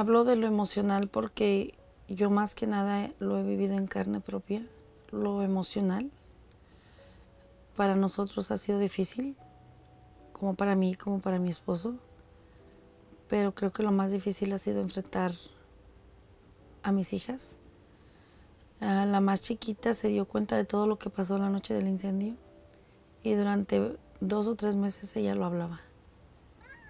Hablo de lo emocional porque yo más que nada lo he vivido en carne propia, lo emocional. Para nosotros ha sido difícil, como para mí, como para mi esposo, pero creo que lo más difícil ha sido enfrentar a mis hijas. Ah, la más chiquita se dio cuenta de todo lo que pasó la noche del incendio y durante dos o tres meses ella lo hablaba.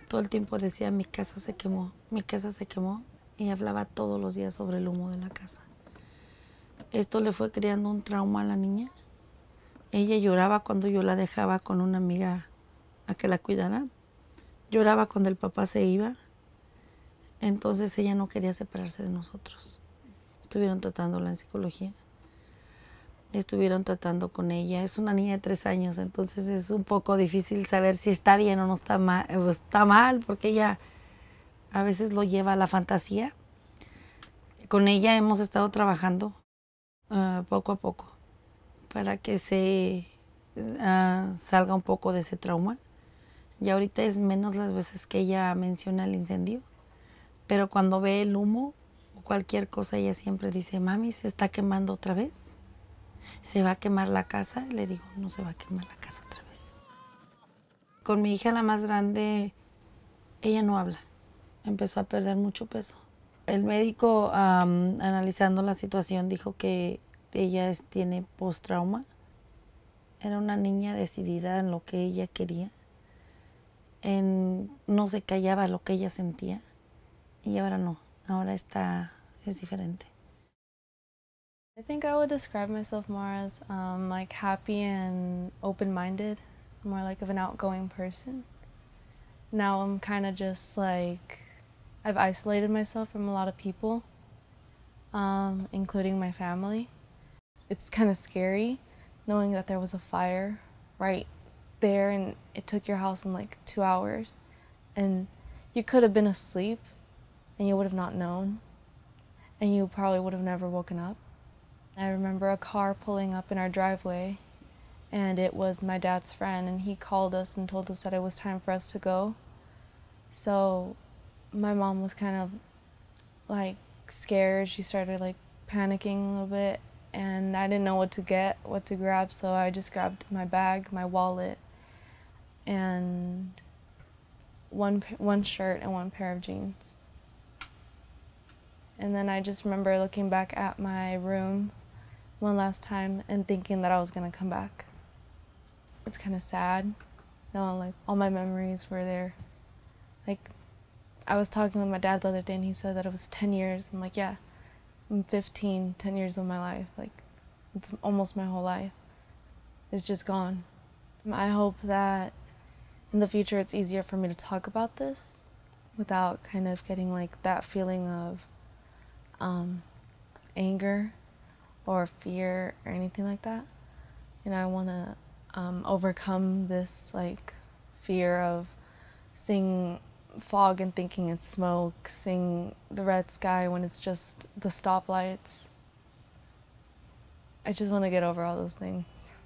Todo el tiempo decía, mi casa se quemó, mi casa se quemó. Y hablaba todos los días sobre el humo de la casa. Esto le fue creando un trauma a la niña. Ella lloraba cuando yo la dejaba con una amiga a que la cuidara. Lloraba cuando el papá se iba. Entonces ella no quería separarse de nosotros. Estuvieron tratándola en psicología estuvieron tratando con ella. Es una niña de tres años, entonces es un poco difícil saber si está bien o no está mal, está mal porque ella a veces lo lleva a la fantasía. Con ella hemos estado trabajando ah, poco a poco para que se ah, salga un poco de ese trauma. Y ahorita es menos las veces que ella menciona el incendio, pero cuando ve el humo o cualquier cosa, ella siempre dice, mami, se está quemando otra vez ¿se va a quemar la casa? Le digo, no se va a quemar la casa otra vez. Con mi hija la más grande, ella no habla. Empezó a perder mucho peso. El médico, analizando la situación, dijo que ella tiene post Era una niña decidida en lo que ella quería. no se callaba lo que ella sentía. Y ahora no, ahora está, es diferente. I think I would describe myself more as um, like happy and open-minded, more like of an outgoing person. Now I'm kind of just like, I've isolated myself from a lot of people, um, including my family. It's, it's kind of scary knowing that there was a fire right there and it took your house in like two hours and you could have been asleep and you would have not known and you probably would have never woken up. I remember a car pulling up in our driveway, and it was my dad's friend, and he called us and told us that it was time for us to go. So my mom was kind of like scared. She started like panicking a little bit, and I didn't know what to get, what to grab, so I just grabbed my bag, my wallet, and one one shirt and one pair of jeans. And then I just remember looking back at my room one last time and thinking that I was gonna come back. It's kind of sad. Now, like, all my memories were there. Like, I was talking with my dad the other day and he said that it was 10 years. I'm like, yeah, I'm 15, 10 years of my life. Like, it's almost my whole life. It's just gone. I hope that in the future it's easier for me to talk about this without kind of getting like that feeling of um, anger or fear or anything like that. And I want to um, overcome this like fear of seeing fog and thinking it's smoke, seeing the red sky when it's just the stoplights. I just want to get over all those things.